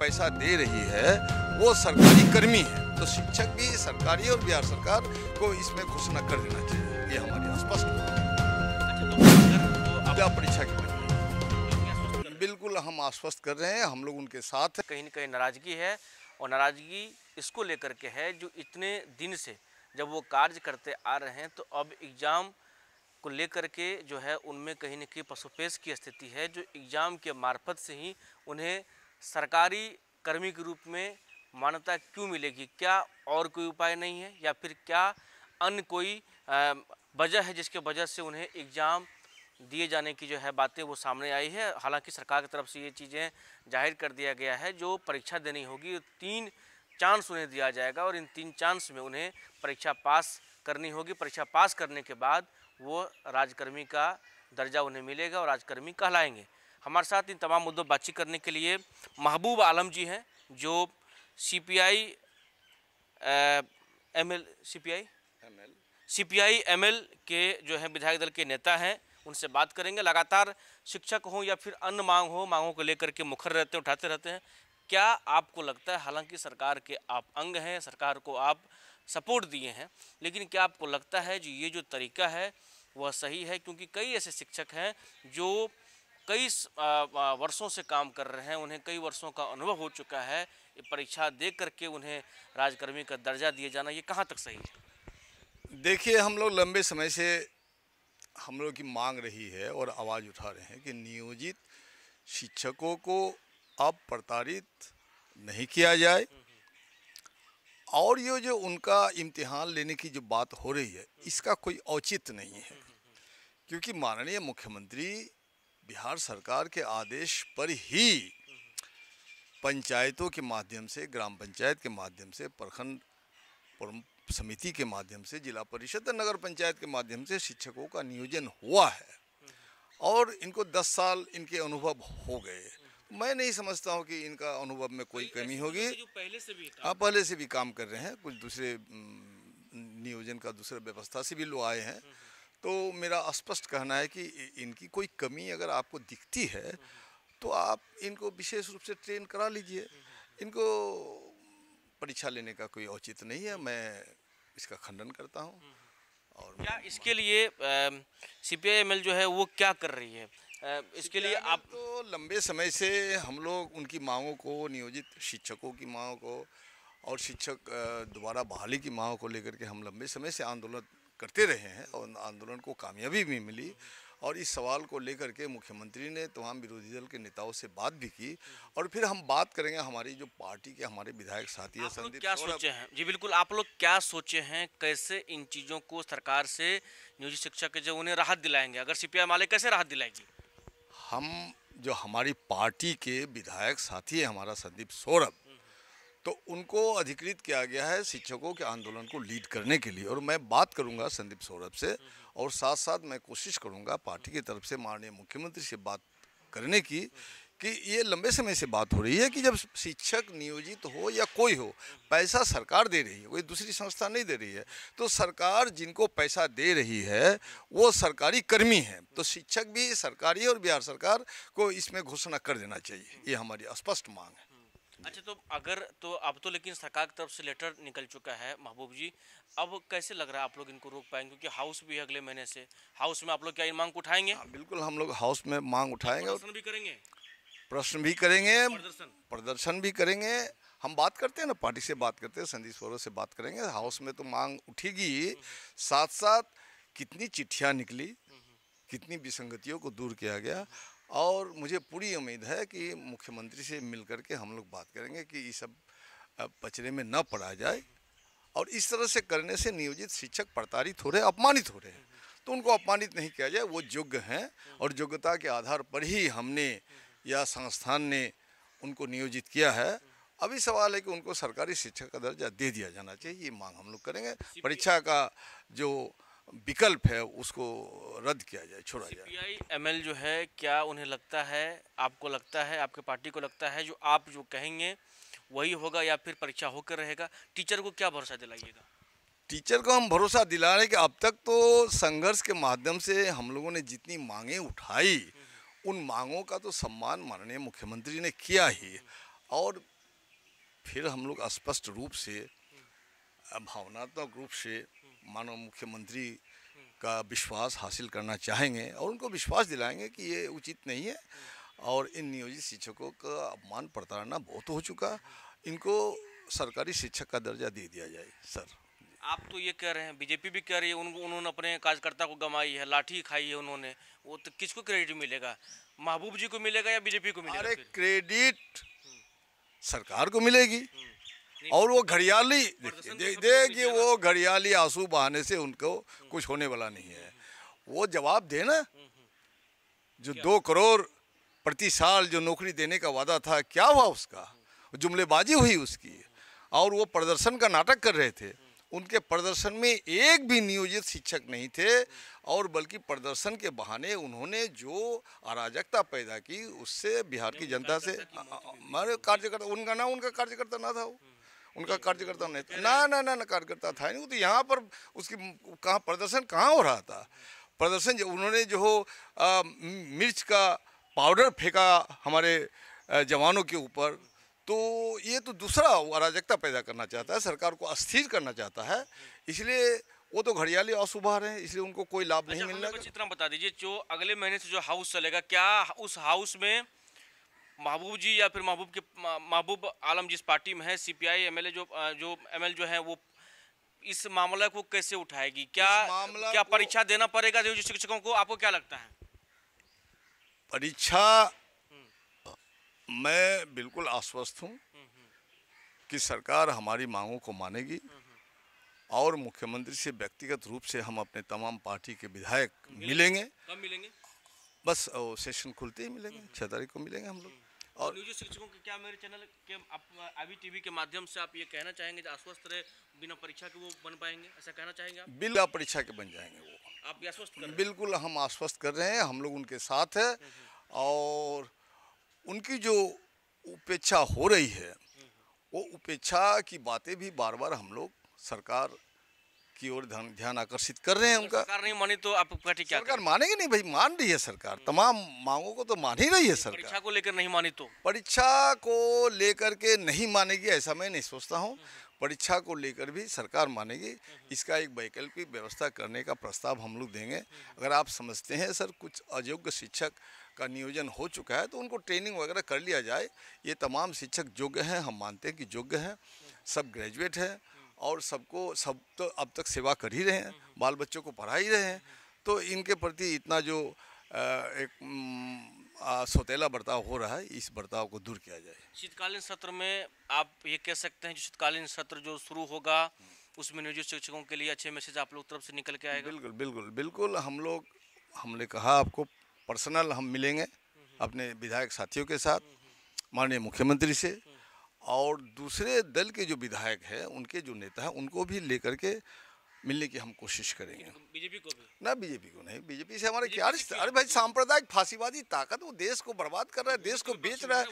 पैसा दे रही है वो सरकारी कर्मी है तो शिक्षक भी सरकारी और बिहार सरकार को इसमें घोषणा कर देना चाहिए ये यहाँ स्पष्ट अच्छा, तो परीक्षा की बिल्कुल हम आश्वस्त कर रहे हैं हम लोग उनके साथ कहीं ना कहीं नाराजगी है और नाराजगी इसको लेकर के है जो इतने दिन से जब वो कार्य करते आ रहे हैं तो अब एग्ज़ाम को लेकर के जो है उनमें कहीं ना कहीं पशुपेश की स्थिति है जो एग्ज़ाम के मार्फत से ही उन्हें सरकारी कर्मी के रूप में मान्यता क्यों मिलेगी क्या और कोई उपाय नहीं है या फिर क्या अन्य कोई वजह है जिसके वजह से उन्हें एग्ज़ाम दिए जाने की जो है बातें वो सामने आई है हालांकि सरकार की तरफ से ये चीज़ें जाहिर कर दिया गया है जो परीक्षा देनी होगी तीन चांस उन्हें दिया जाएगा और इन तीन चांस में उन्हें परीक्षा पास करनी होगी परीक्षा पास करने के बाद वो राजकर्मी का दर्जा उन्हें मिलेगा और राजकर्मी कहलाएंगे हमारे साथ इन तमाम मुद्दों बातचीत करने के लिए महबूब आलम जी हैं जो C P I M L C P I M L C P I M L के जो हैं विधायक दल के नेता हैं उनसे बात करेंगे लगातार शिक्षक हों या फिर अन्य मांग हो मांगों को लेकर के मुखर रहते उठाते रहते हैं क्या आपको लगता है हालांकि सरकार के आप अंग हैं सरकार को आप सपोर्ट दिए हैं लेकिन क्या आपको लगता है जो ये जो तरीका है वह सही है क्योंकि कई ऐसे शिक्षक हैं जो कई वर्षों से काम कर रहे हैं उन्हें कई वर्षों का अनुभव हो चुका है परीक्षा दे करके उन्हें राजकर्मी का दर्जा दिए जाना ये कहाँ तक सही है देखिए हम लोग लंबे समय से हम लोग की मांग रही है और आवाज़ उठा रहे हैं कि नियोजित शिक्षकों को अब प्रताड़ित नहीं किया जाए और ये जो उनका इम्तिहान लेने की जो बात हो रही है इसका कोई औचित्य नहीं है क्योंकि माननीय मुख्यमंत्री बिहार सरकार के आदेश पर ही पंचायतों के माध्यम से ग्राम पंचायत के माध्यम से प्रखंड समिति के माध्यम से जिला परिषद नगर पंचायत के माध्यम से शिक्षकों का नियोजन हुआ है और इनको 10 साल इनके अनुभव हो गए मैं नहीं समझता हूं कि इनका अनुभव में कोई तो कमी होगी पहले से भी हाँ पहले से भी काम कर रहे हैं कुछ दूसरे नियोजन का दूसरे व्यवस्था से भी लोग आए हैं तो मेरा स्पष्ट कहना है कि इनकी कोई कमी अगर आपको दिखती है हम्म, हम्म। तो आप इनको विशेष रूप से ट्रेन करा लीजिए हम्म, इनको परीक्षा लेने का कोई औचित नहीं है मैं इसका खंडन करता हूँ और क्या इसके लिए सी पी जो है वो क्या कर रही है इसके लिए आप तो लंबे समय से हम लोग उनकी मांगों को नियोजित शिक्षकों की मांगों को और शिक्षक दोबारा बहाली की मांगों को लेकर के हम लंबे समय से आंदोलन करते रहे हैं और आंदोलन को कामयाबी भी मिली और इस सवाल को लेकर के मुख्यमंत्री ने तमाम विरोधी दल के नेताओं से बात भी की और फिर हम बात करेंगे हमारी जो पार्टी के हमारे विधायक साथी है संदीप क्या सोचे हैं जी बिल्कुल आप लोग क्या सोचे हैं कैसे इन चीज़ों को सरकार से नियोजित शिक्षा के जो उन्हें राहत दिलाएंगे अगर सी वाले कैसे राहत दिलाएगी हम जो हमारी पार्टी के विधायक साथी है हमारा संदीप सौरभ तो उनको अधिकृत किया गया है शिक्षकों के आंदोलन को लीड करने के लिए और मैं बात करूंगा संदीप सौरभ से और साथ साथ मैं कोशिश करूंगा पार्टी की तरफ से माननीय मुख्यमंत्री से बात करने की कि ये लंबे समय से बात हो रही है कि जब शिक्षक नियोजित हो या कोई हो पैसा सरकार दे रही है कोई दूसरी संस्था नहीं दे रही है तो सरकार जिनको पैसा दे रही है वो सरकारी कर्मी है तो शिक्षक भी सरकारी और बिहार सरकार को इसमें घोषणा कर देना चाहिए ये हमारी स्पष्ट मांग है अच्छा तो अगर तो अब तो लेकिन सरकार की तरफ से लेटर निकल चुका है महबूब जी अब कैसे लग रहा है आप लोग इनको रोक पाएंगे क्योंकि हाउस भी है अगले महीने से हाउस में आप लोग क्या इन मांग उठाएंगे आ, हाँ, बिल्कुल हम लोग हाउस में मांग उठाएंगे तो प्रश्न भी करेंगे प्रश्न भी करेंगे प्रदर्शन प्रदर्शन भी करेंगे हम बात करते हैं ना पार्टी से बात करते हैं संजीव सोरो से बात करेंगे हाउस में तो मांग उठेगी साथ साथ कितनी चिट्ठियाँ निकली कितनी विसंगतियों को दूर किया गया और मुझे पूरी उम्मीद है कि मुख्यमंत्री से मिल के हम लोग बात करेंगे कि ये सब पचरे में न पड़ा जाए और इस तरह से करने से नियोजित शिक्षक प्रताड़ित हो रहे अपमानित हो रहे हैं तो उनको अपमानित नहीं किया जाए वो योग्य हैं और योग्यता के आधार पर ही हमने या संस्थान ने उनको नियोजित किया है अभी सवाल है कि उनको सरकारी शिक्षक का दर्जा दे दिया जाना चाहिए ये मांग हम लोग करेंगे परीक्षा का जो विकल्प है उसको रद्द किया जाए छोड़ा जाए एमएल जो है क्या उन्हें लगता है आपको लगता है आपके पार्टी को लगता है जो आप जो कहेंगे वही होगा या फिर परीक्षा होकर रहेगा टीचर को क्या भरोसा दिलाइएगा टीचर को हम भरोसा दिला रहे हैं कि अब तक तो संघर्ष के माध्यम से हम लोगों ने जितनी मांगे उठाई उन मांगों का तो सम्मान माननीय मुख्यमंत्री ने किया ही और फिर हम लोग स्पष्ट रूप से भावनात्मक रूप से मानव मुख्यमंत्री का विश्वास हासिल करना चाहेंगे और उनको विश्वास दिलाएंगे कि ये उचित नहीं है और इन नियोजित शिक्षकों का अपमान प्रताड़ना बहुत हो चुका इनको सरकारी शिक्षक का दर्जा दे दिया जाए सर आप तो ये कह रहे हैं बीजेपी भी कह रही है उनको उन्होंने अपने कार्यकर्ता को गमाई है लाठी खाई है उन्होंने वो तो किसको क्रेडिट मिलेगा महबूब जी को मिलेगा या बीजेपी को मिलेगा अरे क्रेडिट सरकार को मिलेगी हम्म। और वो घड़ियाली देखिए वो घड़ियाली आंसू बहाने से उनको कुछ होने वाला नहीं है वो जवाब देना हम्म, हम्म। जो दो करोड़ प्रति साल जो नौकरी देने का वादा था क्या हुआ उसका जुमलेबाजी हुई उसकी और वो प्रदर्शन का नाटक कर रहे थे उनके प्रदर्शन में एक भी नियोजित शिक्षक नहीं थे और बल्कि प्रदर्शन के बहाने उन्होंने जो अराजकता पैदा की उससे बिहार की जनता से हमारे कार्यकर्ता उनका ना उनका कार्यकर्ता ना था वो हम्म। उनका कार्यकर्ता नहीं था ना ना ना ना कार्यकर्ता था नहीं वो तो यहाँ पर उसकी कहाँ प्रदर्शन कहाँ हो रहा था प्रदर्शन जो उन्होंने जो आ, मिर्च का पाउडर फेंका हमारे जवानों के ऊपर तो ये तो दूसरा अराजकता पैदा करना चाहता है सरकार को अस्थिर करना चाहता है इसलिए वो तो घड़ियाली असुभार हैं इसलिए उनको कोई लाभ नहीं अच्छा, मिलना इतना बता दीजिए जो अगले महीने से जो हाउस चलेगा क्या उस हाउस में महबूब जी या फिर महबूब के महबूब आलम जिस पार्टी में है सीपीआई एमएलए जो जो एमएल जो है वो इस मामले को कैसे उठाएगी क्या क्या परीक्षा देना पड़ेगा जो शिक्षकों को आपको क्या लगता है परीक्षा मैं बिल्कुल आश्वस्त हूँ हम्म, हम्म। कि सरकार हमारी मांगों को मानेगी हम्म, और मुख्यमंत्री से व्यक्तिगत रूप से हम अपने तमाम पार्टी के विधायक मिलेंगे कब मिलेंगे बस सेशन खुलते ही मिलेंगे छह तारीख को मिलेंगे हम लोग और न्यूज शिक्षकों के क्या मेरे चैनल के आप अभी टीवी के माध्यम से आप ये कहना चाहेंगे आश्वस्त रहे बिना परीक्षा के वो बन पाएंगे ऐसा कहना चाहेंगे आप बिना परीक्षा के बन जाएंगे वो आप आश्वस्त बिल्कुल हम आश्वस्त कर रहे हैं हम लोग उनके साथ है हम्म, हम्म। और उनकी जो उपेक्षा हो रही है वो उपेक्षा की बातें भी बार बार हम लोग सरकार की ओर ध्यान आकर्षित कर रहे हैं उनका सरकार नहीं मानी तो आप क्या सरकार मानेगी नहीं भाई मान रही है सरकार हम्म। तमाम मांगों को तो मान ही रही है तो सरकार परीक्षा को लेकर नहीं मानी तो परीक्षा को लेकर के नहीं मानेगी ऐसा मैं नहीं सोचता हूँ हम्म। परीक्षा को लेकर भी सरकार मानेगी हम्म। इसका एक वैकल्पिक व्यवस्था करने का प्रस्ताव हम लोग देंगे अगर आप समझते हैं सर कुछ अयोग्य शिक्षक का नियोजन हो चुका है तो उनको ट्रेनिंग वगैरह कर लिया जाए ये तमाम शिक्षक योग्य हैं हम मानते हैं कि योग्य हैं सब ग्रेजुएट हैं और सबको सब तो अब तक सेवा कर ही रहे हैं हम्म, हम्म। बाल बच्चों को पढ़ा ही रहे हैं हम्म, तो इनके प्रति इतना जो एक सौतेला बर्ताव हो रहा है इस बर्ताव को दूर किया जाए शीतकालीन सत्र में आप ये कह सकते हैं जो शीतकालीन सत्र जो शुरू होगा उसमें नियोजित शिक्षकों के लिए अच्छे मैसेज आप लोग तरफ से निकल के आएगा बिल्कुल बिल्कुल बिल्कुल हम लोग हमने कहा आपको पर्सनल हम मिलेंगे अपने विधायक साथियों के साथ माननीय मुख्यमंत्री से और दूसरे दल के जो विधायक हैं उनके जो नेता हैं उनको भी लेकर के मिलने की हम कोशिश करेंगे तो बीजेपी को भी ना बीजेपी को नहीं बीजेपी से हमारे क्या रिश्ते अरे भाई सांप्रदायिक फांसीवादी ताकत वो देश को बर्बाद कर रहा है देश को तो बेच तो रहा है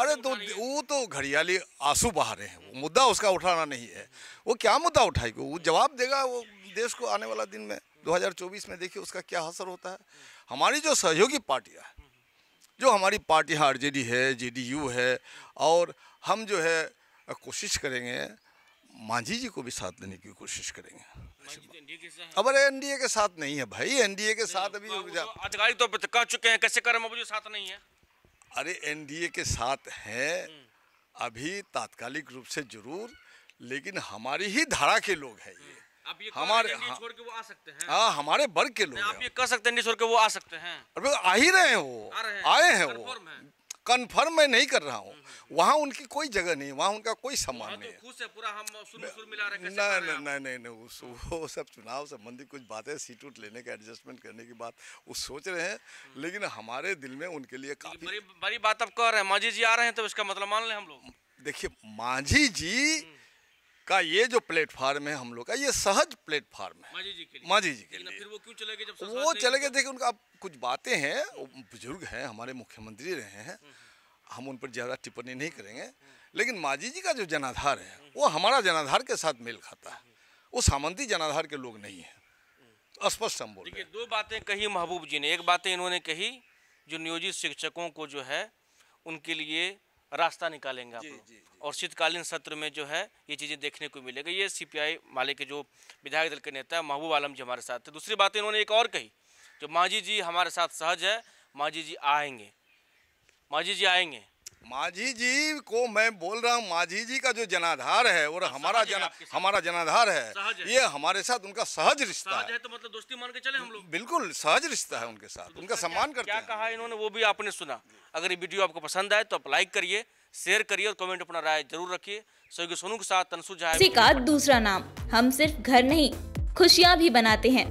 अरे तो वो तो घड़ियाली आंसू बहा रहे हैं वो मुद्दा उसका उठाना नहीं है वो क्या मुद्दा उठाएगी वो जवाब देगा वो देश को आने वाला दिन में दो में देखिए उसका क्या असर होता है हमारी जो सहयोगी पार्टियाँ जो हमारी पार्टियाँ आर है जे है और हम जो है कोशिश करेंगे मांझी जी को भी साथ देने की कोशिश करेंगे अब अरे एनडीए के साथ नहीं है भाई एनडीए के साथ अभी अधिकारी तो कह चुके हैं कैसे करें मुझे साथ नहीं है अरे एनडीए के साथ हैं हम्म। अभी तात्कालिक रूप से जरूर लेकिन हमारी ही धारा के लोग हैं ये हम्म। हमारे हाँ, छोड़ के वो आ सकते हैं हाँ हमारे वर्ग के लोग आप ये कह सकते हैं छोड़ के वो आ सकते हैं अरे आ ही रहे हैं वो आए हैं वो कन्फर्म मैं नहीं कर रहा हूँ वहाँ उनकी कोई जगह नहीं वहाँ उनका कोई सम्मान तो नहीं तो है पूरा हम शुरू शुरू मिला रहे नहीं नहीं नहीं नहीं वो सब चुनाव संबंधी कुछ बातें सीट उट लेने का एडजस्टमेंट करने की बात वो सोच रहे हैं हम्म। लेकिन हमारे दिल में उनके लिए काफी बड़ी, बड़ी बात अब कह रहे हैं मांझी जी आ रहे हैं तो इसका मतलब मान लें हम लोग देखिए मांझी जी हम्म। का ये जो प्लेटफार्म है हम लोग का ये सहज प्लेटफार्म है मांझी जी के लिए मांझी जी के लिए फिर वो क्यों चले गए जब वो चले गए देखिए उनका कुछ बातें हैं बुजुर्ग हैं हमारे मुख्यमंत्री रहे हैं हम उन पर ज़्यादा टिप्पणी नहीं करेंगे लेकिन माझी जी का जो जनाधार है वो हमारा जनाधार के साथ मेल खाता है वो सामंती जनाधार के लोग नहीं हैं स्पष्ट हम बोल दो बातें कही महबूब जी ने एक बातें इन्होंने कही जो नियोजित शिक्षकों को जो है उनके लिए रास्ता निकालेंगे आप और शीतकालीन सत्र में जो है ये चीज़ें देखने को मिलेगा ये सीपीआई माले के जो विधायक दल के नेता महबूब आलम जी हमारे साथ थे दूसरी बात इन्होंने एक और कही जो माझी जी हमारे साथ सहज है माझी जी आएंगे माझी जी आएंगे माझी जी को मैं बोल रहा हूँ माझी जी का जो जनाधार है और अच्छा, हमारा जना हमारा जनाधार है, है ये हमारे साथ उनका सहज रिश्ता है।, है तो मतलब दोस्ती मान के चले हम लोग बिल्कुल सहज रिश्ता है उनके साथ तो उनका सम्मान करते क्या हैं कहा इन्होंने वो भी आपने सुना अगर ये वीडियो आपको पसंद आए तो आप लाइक करिए शेयर करिए और कमेंट अपना राय जरूर रखिए सोनू के साथ तनसु जाए का दूसरा नाम हम सिर्फ घर नहीं खुशियाँ भी बनाते हैं